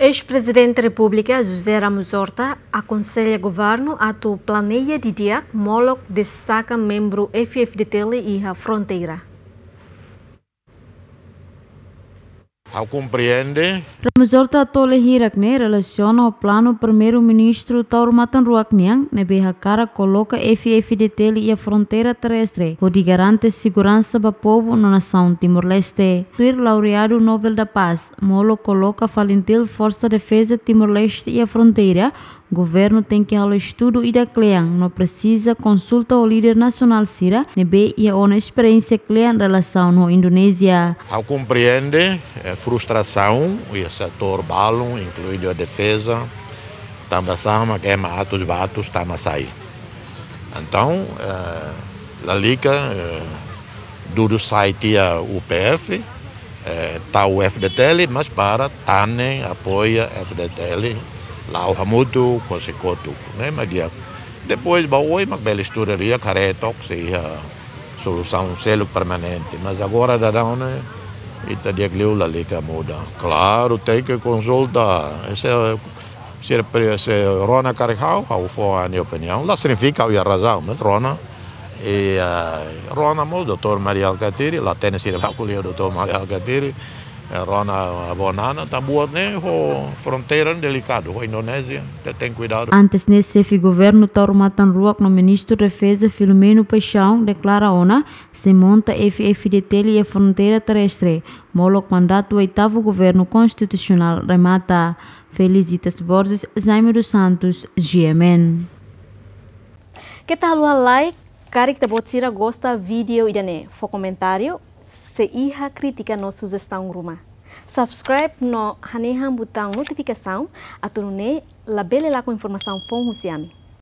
Ex-presidente da República José Ramos Horta aconselha governo a tu planeia de dia Moloch destaca membro FFDTL e a fronteira. Ramzorta tole hirakne relaciona ao plano primeiro-ministro Taur Matanruakniang na Berracara coloca FFDT e a fronteira terrestre, onde garante segurança para o povo na nação Timor-Leste. Tuir laureado Nobel da Paz, Molo coloca falintil Força Defesa Timor-Leste e a fronteira Governo tem que ao estudo e da clean, não precisa consulta o líder nacional Sira, nebe e a ona experiência clean relação à Indonésia. Ao compreende a eh, frustração e o setor balão, incluindo a defesa, também sama que é matos batos tá sair. Então, eh, a Liga eh, do site a UPF, está o FDTL, mas para TANE apoia FDTL lauha mutu, kose kotu, né, Maria? Depois, baoi, uma bela historiaria, caretok, seja solução, selo permanente. Mas agora, da né? E tá dia gliula ali que é Claro, tem que consultar. Esse é se, é, é, Rona Caricau, qual for a minha opinião, lá significa a razão, mas né? Rona. E uh, Rona, mo doutor Maria Alcatiri, lá tem esse lá com doutor Maria Alcatiri, é, Rona Bonana, Tambuone, tá né? ho fronteira delicado, ho Indonésia, te tem cuidado. Antes nesse governo Taurumatan Ruak no ministro de Defesa Filomeno Paixão declara ona se monta FFDT e a fronteira terrestre. molo mandato oitavo governo constitucional remata. Felicitas Borges, Jaime dos Santos, GMN. Que tal o like? que te botira gosta vídeo idane. Fo comentário se iha crítica no sugestão ruma. Subscribe no haneham botão notificação, atunune labele lá com informação fonhusiami.